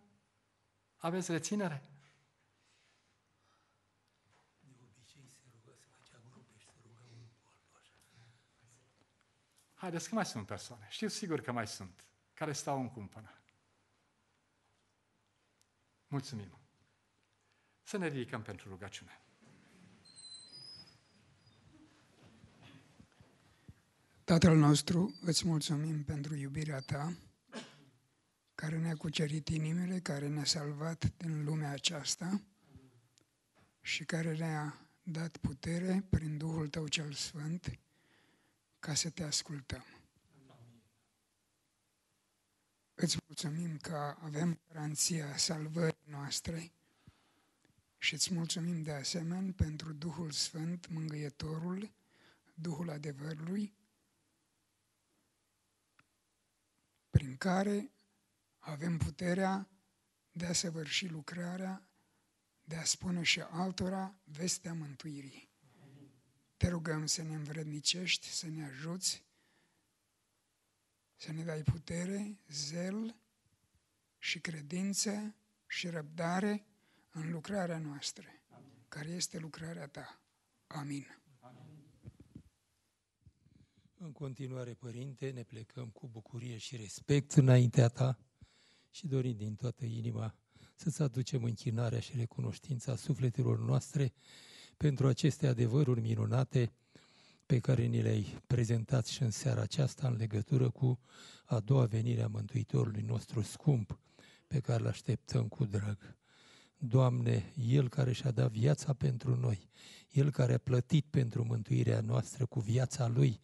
Aveți reținere? Haideți că mai sunt persoane, știu sigur că mai sunt, care stau în cumpănă. Mulțumim! Să ne ridicăm pentru rugăciune. Tatăl nostru, îți mulțumim pentru iubirea ta, care ne-a cucerit inimile, care ne-a salvat din lumea aceasta și care ne-a dat putere prin Duhul Tău cel Sfânt ca să te ascultăm. Îți mulțumim că avem garanția salvării noastre și îți mulțumim de asemenea pentru Duhul Sfânt, Mângâietorul, Duhul adevărului, prin care avem puterea de a săvârși lucrarea, de a spune și altora vestea mântuirii. Te rugăm să ne învrednicești, să ne ajuți, să ne dai putere, zel și credință și răbdare în lucrarea noastră, Amin. care este lucrarea ta. Amin. Amin. În continuare, Părinte, ne plecăm cu bucurie și respect înaintea ta și dorim din toată inima să-ți aducem închinarea și recunoștința sufletelor noastre pentru aceste adevăruri minunate pe care ni le-ai prezentat și în seara aceasta în legătură cu a doua venire a Mântuitorului nostru scump, pe care îl așteptăm cu drag. Doamne, El care și-a dat viața pentru noi, El care a plătit pentru mântuirea noastră cu viața Lui,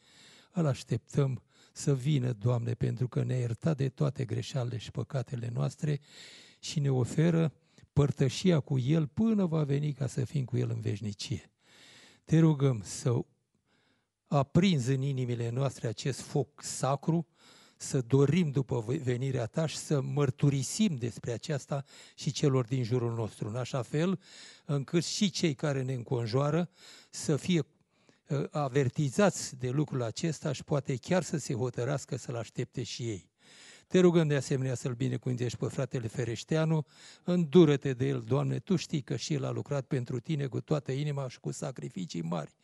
îl așteptăm să vină, Doamne, pentru că ne-a iertat de toate greșelile și păcatele noastre și ne oferă părtășia cu El până va veni ca să fim cu El în veșnicie. Te rugăm să aprinzi în inimile noastre acest foc sacru, să dorim după venirea ta și să mărturisim despre aceasta și celor din jurul nostru, în așa fel încât și cei care ne înconjoară să fie ă, avertizați de lucrul acesta și poate chiar să se hotărască să-l aștepte și ei. Te rugăm de asemenea să-l binecuvântești pe fratele Fereșteanu, îndură-te de el, Doamne, Tu știi că și el a lucrat pentru Tine cu toată inima și cu sacrificii mari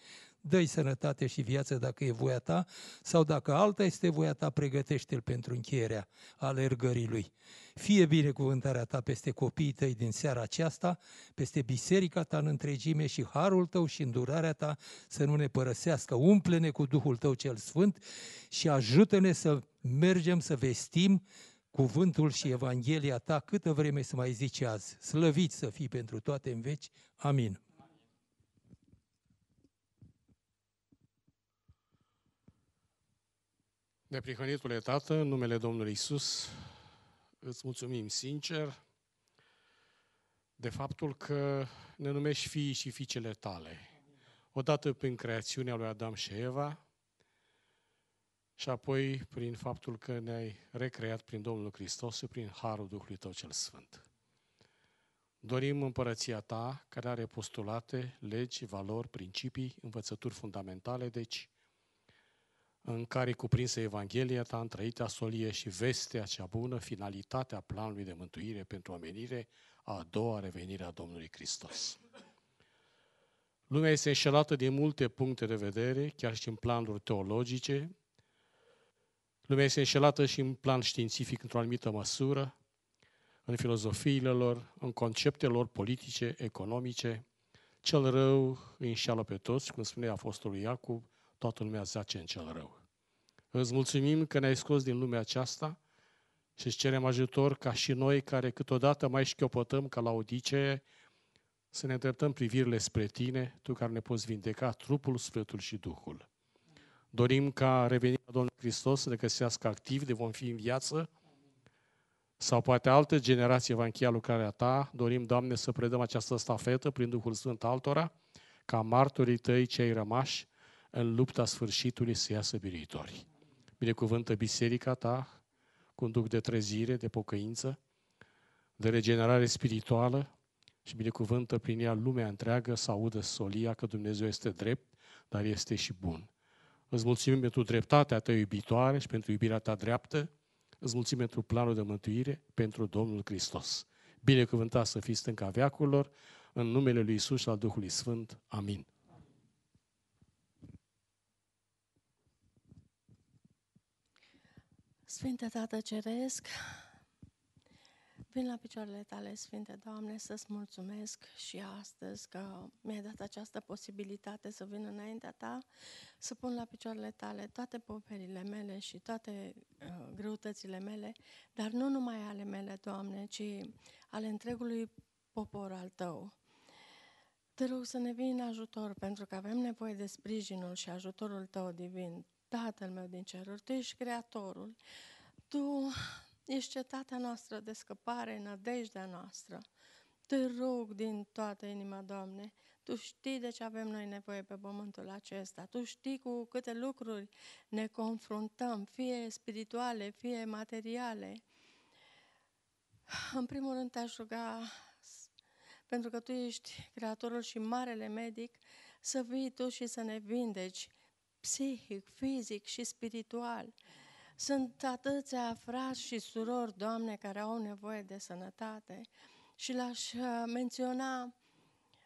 dă-i sănătate și viață dacă e voia ta, sau dacă alta este voia ta, pregătește-l pentru încheierea alergării lui. Fie binecuvântarea ta peste copiii tăi din seara aceasta, peste biserica ta în întregime și harul tău și îndurarea ta să nu ne părăsească. Umple-ne cu Duhul tău cel Sfânt și ajută-ne să mergem să vestim cuvântul și Evanghelia ta câtă vreme să mai zici azi. Slăvit să fii pentru toate în veci. Amin. Neprihănitule Tată, în numele Domnului Isus, îți mulțumim sincer de faptul că ne numești fii și fiicele tale. Odată prin creațiunea lui Adam și Eva și apoi prin faptul că ne-ai recreat prin Domnul Hristos și prin Harul Duhului Tău cel Sfânt. Dorim împărăția ta, care are postulate, legi, valori, principii, învățături fundamentale, deci în care cuprinse Evanghelia ta, întrăitea solie și vestea cea bună, finalitatea planului de mântuire pentru omenire, a doua revenire a Domnului Hristos. Lumea este înșelată din multe puncte de vedere, chiar și în planuri teologice. Lumea este înșelată și în plan științific într-o anumită măsură, în filozofiile lor, în conceptele lor politice, economice. Cel rău îi înșeală pe toți, cum spune Apostolul Iacob, toată lumea zace în cel rău. Îți mulțumim că ne-ai scos din lumea aceasta și îți cerem ajutor ca și noi care câteodată mai șchiopătăm ca la odicee, să ne îndreptăm privirile spre Tine, Tu care ne poți vindeca trupul, sufletul și Duhul. Dorim ca revenirea Domnului Hristos să ne găsească activ, de vom fi în viață, sau poate altă generație va încheia lucrarea Ta. Dorim, Doamne, să predăm această stafetă prin Duhul Sfânt altora, ca martorii Tăi, cei rămași, în lupta sfârșitului să iasă biruitori. Binecuvântă biserica ta cu un duc de trezire, de pocăință, de regenerare spirituală și binecuvântă prin ea lumea întreagă să audă solia că Dumnezeu este drept, dar este și bun. Îți mulțumim pentru dreptatea ta iubitoare și pentru iubirea ta dreaptă. Îți mulțumim pentru planul de mântuire pentru Domnul Hristos. Binecuvântat să fiți stânca veacurilor, în numele Lui Isus și al Duhului Sfânt. Amin. Sfinte Tată Ceresc, vin la picioarele tale, Sfinte Doamne, să-ți mulțumesc și astăzi că mi-ai dat această posibilitate să vin înaintea ta, să pun la picioarele tale toate poverile mele și toate uh, greutățile mele, dar nu numai ale mele, Doamne, ci ale întregului popor al tău. Te rog să ne vii în ajutor, pentru că avem nevoie de sprijinul și ajutorul tău divin. Tatăl meu din ceruri, Tu ești Creatorul, Tu ești cetatea noastră de scăpare, nădejdea noastră. Te rog din toată inima, Doamne, Tu știi de ce avem noi nevoie pe pământul acesta. Tu știi cu câte lucruri ne confruntăm, fie spirituale, fie materiale. În primul rând te-aș ruga, pentru că Tu ești Creatorul și Marele Medic, să vii Tu și să ne vindeci psihic, fizic și spiritual. Sunt atâția frați și surori, Doamne, care au nevoie de sănătate și l-aș uh, menționa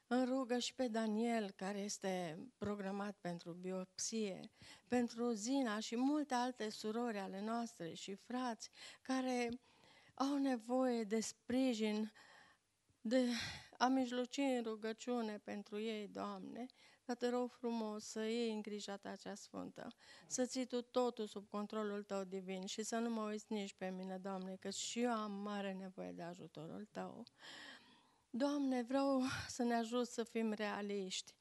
în rugă și pe Daniel, care este programat pentru biopsie, pentru Zina și multe alte surori ale noastre și frați care au nevoie de sprijin, de a mijloci în rugăciune pentru ei, Doamne, dar te rog frumos să iei în grija ta cea sfântă, să ții tu totul sub controlul tău divin și să nu mă uiți nici pe mine, Doamne, că și eu am mare nevoie de ajutorul tău. Doamne, vreau să ne ajut să fim realiști,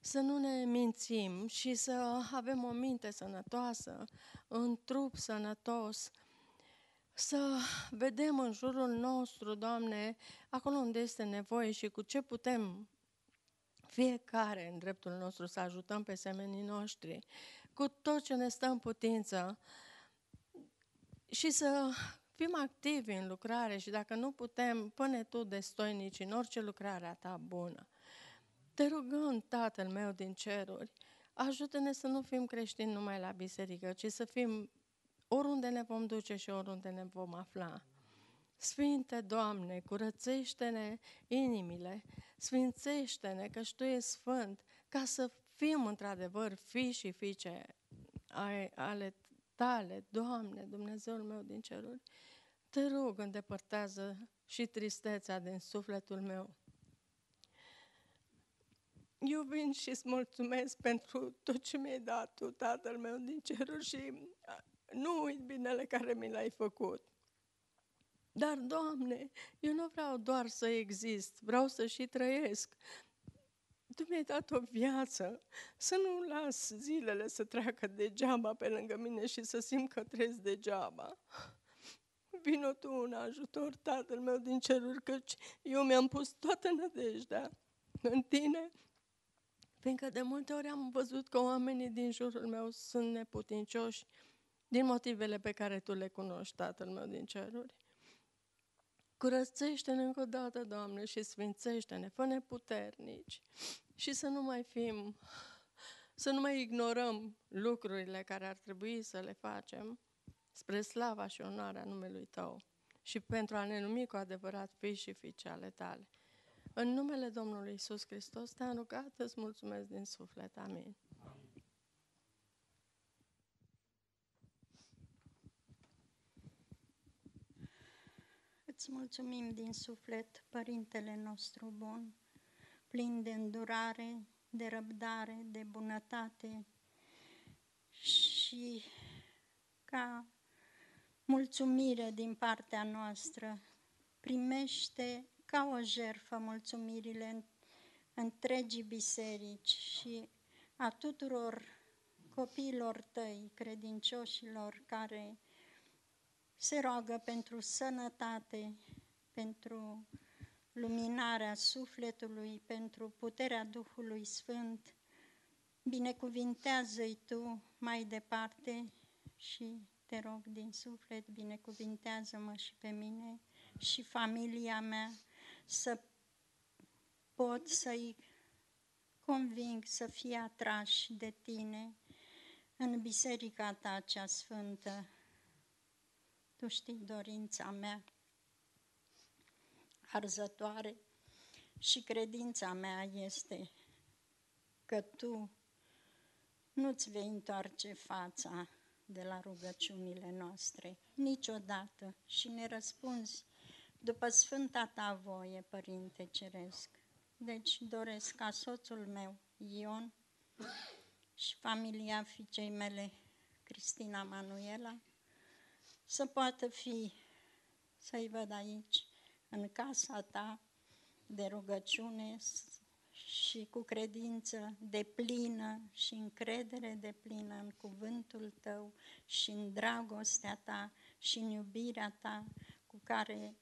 să nu ne mințim și să avem o minte sănătoasă, un trup sănătos, să vedem în jurul nostru, Doamne, acolo unde este nevoie și cu ce putem fiecare în dreptul nostru să ajutăm pe semenii noștri cu tot ce ne stă în putință și să fim activi în lucrare și dacă nu putem, pune tu destoinici în orice lucrare a ta bună. Te rugăm, Tatăl meu din ceruri, ajută-ne să nu fim creștini numai la biserică, ci să fim oriunde ne vom duce și oriunde ne vom afla Sfinte Doamne, curățește-ne inimile, sfințește-ne că Tu ești sfânt, ca să fim într-adevăr fi și fiice ale Tale, Doamne, Dumnezeul meu din ceruri. Te rog, îndepărtează și tristețea din sufletul meu. Eu vin și îți mulțumesc pentru tot ce mi-ai dat tu, Tatăl meu din ceruri, și nu uit binele care mi l-ai făcut. Dar, Doamne, eu nu vreau doar să exist, vreau să și trăiesc. Tu mi-ai dat o viață, să nu las zilele să treacă degeaba pe lângă mine și să simt că trăiesc degeaba. Vino Tu în ajutor, Tatăl meu din ceruri, căci eu mi-am pus toată nădejdea în Tine, fiindcă de multe ori am văzut că oamenii din jurul meu sunt neputincioși din motivele pe care Tu le cunoști, Tatăl meu din ceruri. Curățește-ne încă o dată, Doamne, și sfințește-ne, fă-ne puternici și să nu mai fim, să nu mai ignorăm lucrurile care ar trebui să le facem spre slava și onoarea numelui Tău și pentru a ne numi cu adevărat fii și fiice ale Tale. În numele Domnului Isus Hristos te-am rugat, îți mulțumesc din suflet. Amin. Îți mulțumim din suflet, Părintele nostru bun, plin de îndurare, de răbdare, de bunătate și ca mulțumire din partea noastră. Primește ca o jerfă mulțumirile întregii biserici și a tuturor copiilor tăi, credincioșilor care se roagă pentru sănătate, pentru luminarea sufletului, pentru puterea Duhului Sfânt. Binecuvintează-i tu mai departe și te rog din suflet, binecuvintează-mă și pe mine și familia mea să pot să-i conving să fie atrași de tine în biserica ta cea sfântă. Tu știi dorința mea arzătoare și credința mea este că Tu nu-ți vei întoarce fața de la rugăciunile noastre niciodată și ne răspunzi după Sfânta Ta voie, Părinte Ceresc. Deci doresc ca soțul meu, Ion, și familia fiicei mele, Cristina Manuela, să poată fi, să-i văd aici, în casa ta de rugăciune și cu credință de plină și încredere de plină în cuvântul tău și în dragostea ta și în iubirea ta cu care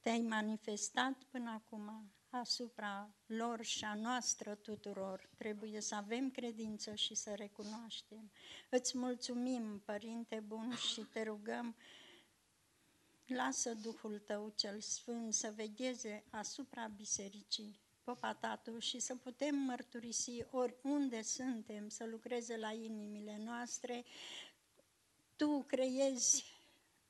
te-ai manifestat până acum asupra lor și a noastră tuturor. Trebuie să avem credință și să recunoaștem. Îți mulțumim, Părinte Bun, și te rugăm, lasă Duhul Tău cel Sfânt să vegheze asupra bisericii, popa Tatu, și să putem mărturisi oriunde suntem, să lucreze la inimile noastre. Tu creezi,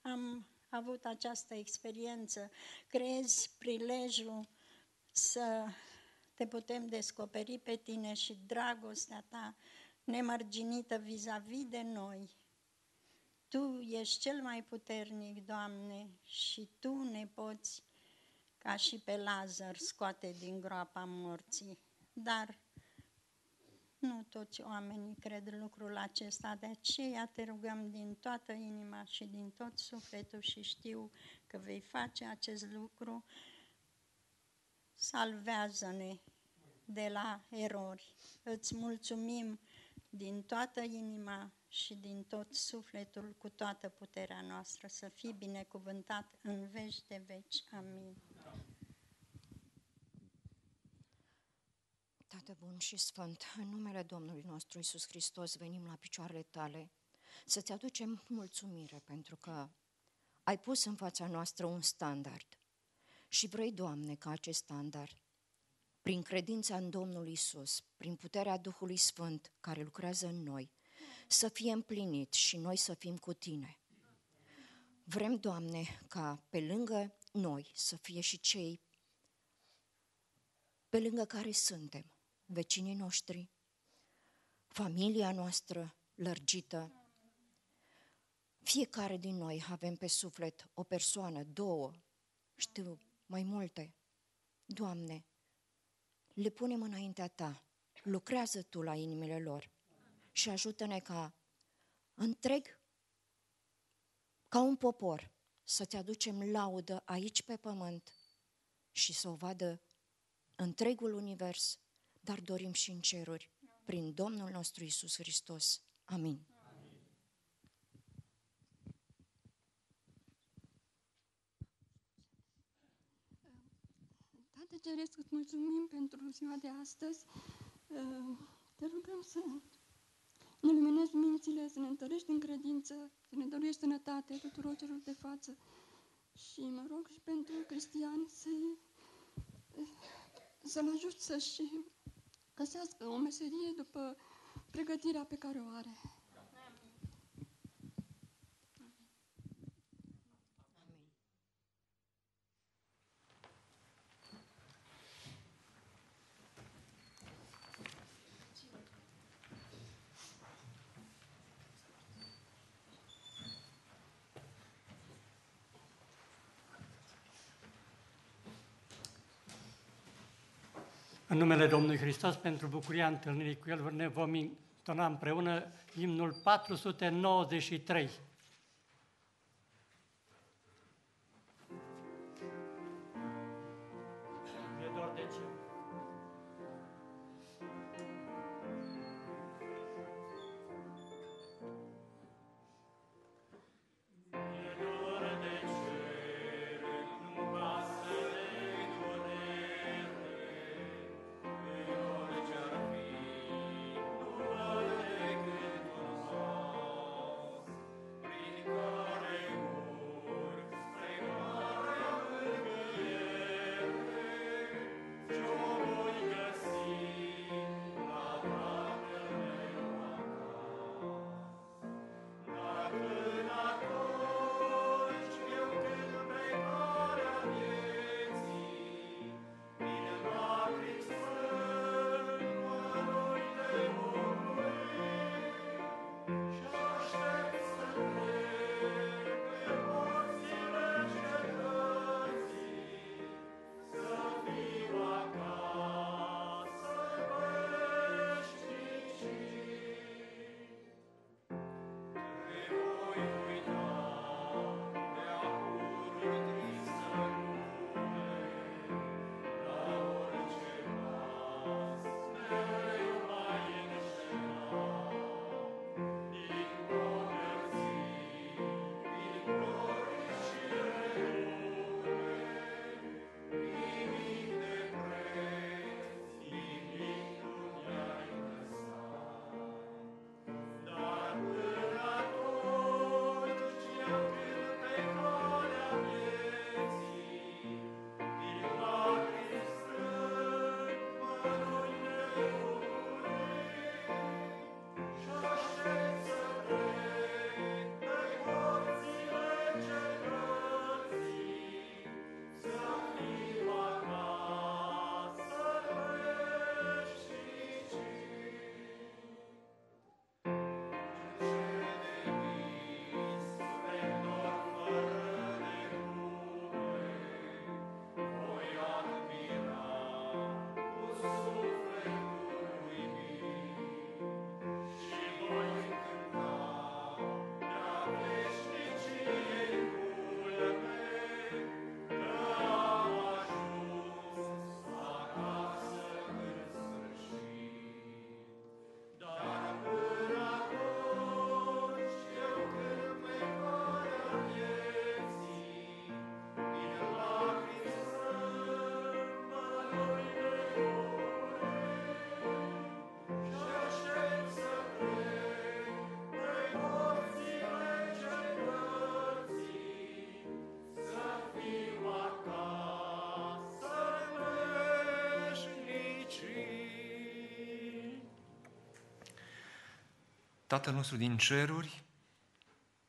am avut această experiență, creezi prilejul să te putem descoperi pe tine și dragostea ta nemărginită vis-a-vis de noi. Tu ești cel mai puternic, Doamne, și Tu ne poți, ca și pe Lazar, scoate din groapa morții. Dar nu toți oamenii cred lucrul acesta, de aceea te rugăm din toată inima și din tot sufletul și știu că vei face acest lucru salvează-ne de la erori. Îți mulțumim din toată inima și din tot sufletul, cu toată puterea noastră, să fii binecuvântat în veci de veci. Amin. Tată bun și sfânt, în numele Domnului nostru Isus Hristos venim la picioarele tale să-ți aducem mulțumire pentru că ai pus în fața noastră un standard și vrei, Doamne, ca acest standard, prin credința în Domnul Isus, prin puterea Duhului Sfânt care lucrează în noi, să fie împlinit și noi să fim cu Tine. Vrem, Doamne, ca pe lângă noi să fie și cei pe lângă care suntem, vecinii noștri, familia noastră lărgită. Fiecare din noi avem pe suflet o persoană, două, știu, mai multe. Doamne, le punem înaintea Ta, lucrează Tu la inimile lor și ajută-ne ca întreg, ca un popor, să-ți aducem laudă aici pe pământ și să o vadă întregul univers, dar dorim și în ceruri, prin Domnul nostru Isus Hristos. Amin. Ceresc îți mulțumim pentru ziua de astăzi. Uh, te rugăm să ne luminezi mințile, să ne întărești în credință, să ne dorești sănătate tuturor celor de față. Și mă rog și pentru Cristian să-i uh, să-l ajut să-și găsească o meserie după pregătirea pe care o are. În numele Domnului Hristos, pentru bucuria întâlnirii cu El, ne vom intona împreună imnul 493. Tatăl nostru din ceruri,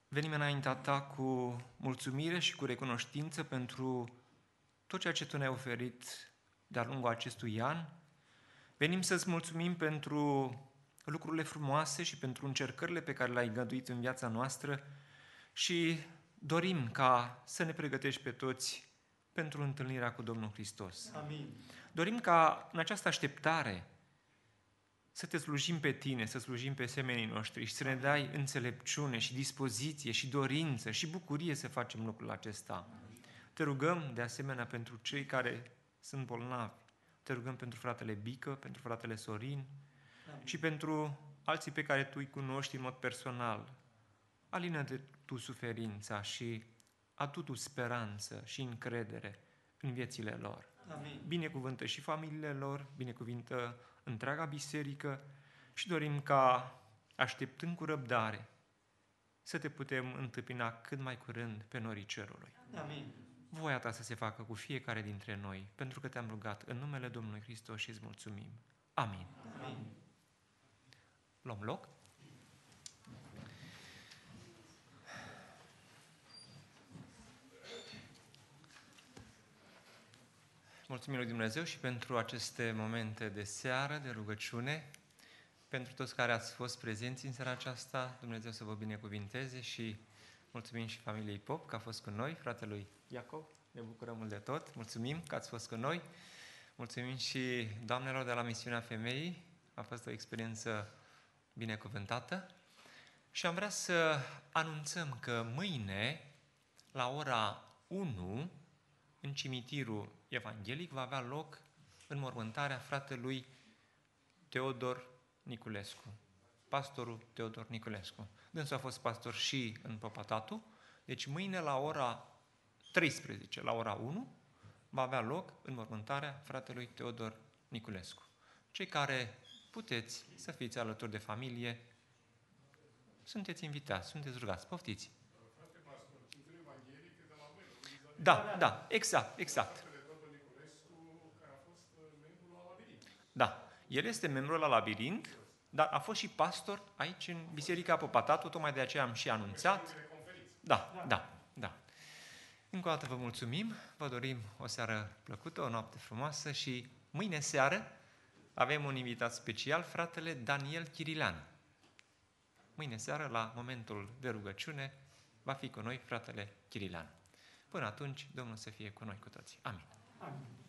venim înaintea ta cu mulțumire și cu recunoștință pentru tot ceea ce tu ne-ai oferit de-a lungul acestui an. Venim să-ți mulțumim pentru lucrurile frumoase și pentru încercările pe care le-ai găduit în viața noastră și dorim ca să ne pregătești pe toți pentru întâlnirea cu Domnul Hristos. Amin. Dorim ca în această așteptare să te slujim pe tine, să slujim pe semenii noștri și să ne dai înțelepciune și dispoziție și dorință și bucurie să facem lucrul acesta. Te rugăm de asemenea pentru cei care sunt bolnavi. Te rugăm pentru fratele Bică, pentru fratele Sorin și pentru alții pe care tu îi cunoști în mod personal. alină de tu suferința și a tu speranță și încredere în viețile lor. Amin. Binecuvântă și familiile lor, binecuvântă întreaga biserică și dorim ca, așteptând cu răbdare, să te putem întâmpina cât mai curând pe norii cerului. Amin. Voia ta să se facă cu fiecare dintre noi, pentru că te-am rugat în numele Domnului Hristos și îți mulțumim. Amin. Amin. Luăm loc. Mulțumim lui Dumnezeu și pentru aceste momente de seară, de rugăciune, pentru toți care ați fost prezenți în seara aceasta, Dumnezeu să vă binecuvinteze și mulțumim și familiei Pop că a fost cu noi, fratelui Iacov, ne bucurăm mult de tot, mulțumim că ați fost cu noi, mulțumim și doamnelor de la misiunea femeii, a fost o experiență binecuvântată și am vrea să anunțăm că mâine, la ora 1, în cimitirul evanghelic va avea loc în mormântarea fratelui Teodor Niculescu, pastorul Teodor Niculescu. Dânsul a fost pastor și în Păpătatu, deci mâine la ora 13, la ora 1, va avea loc în mormântarea fratelui Teodor Niculescu. Cei care puteți să fiți alături de familie, sunteți invitați, sunteți rugați, poftiți. Da, da, exact, exact. Da, el este membru la labirint, dar a fost și pastor aici în Biserica Popatatu, tocmai de aceea am și anunțat. Da, da, da. Încă o dată vă mulțumim, vă dorim o seară plăcută, o noapte frumoasă și mâine seară avem un invitat special, fratele Daniel Chirilan. Mâine seară, la momentul de rugăciune, va fi cu noi fratele Chirilan. Până atunci, Domnul să fie cu noi cu toții. Amin. Amin.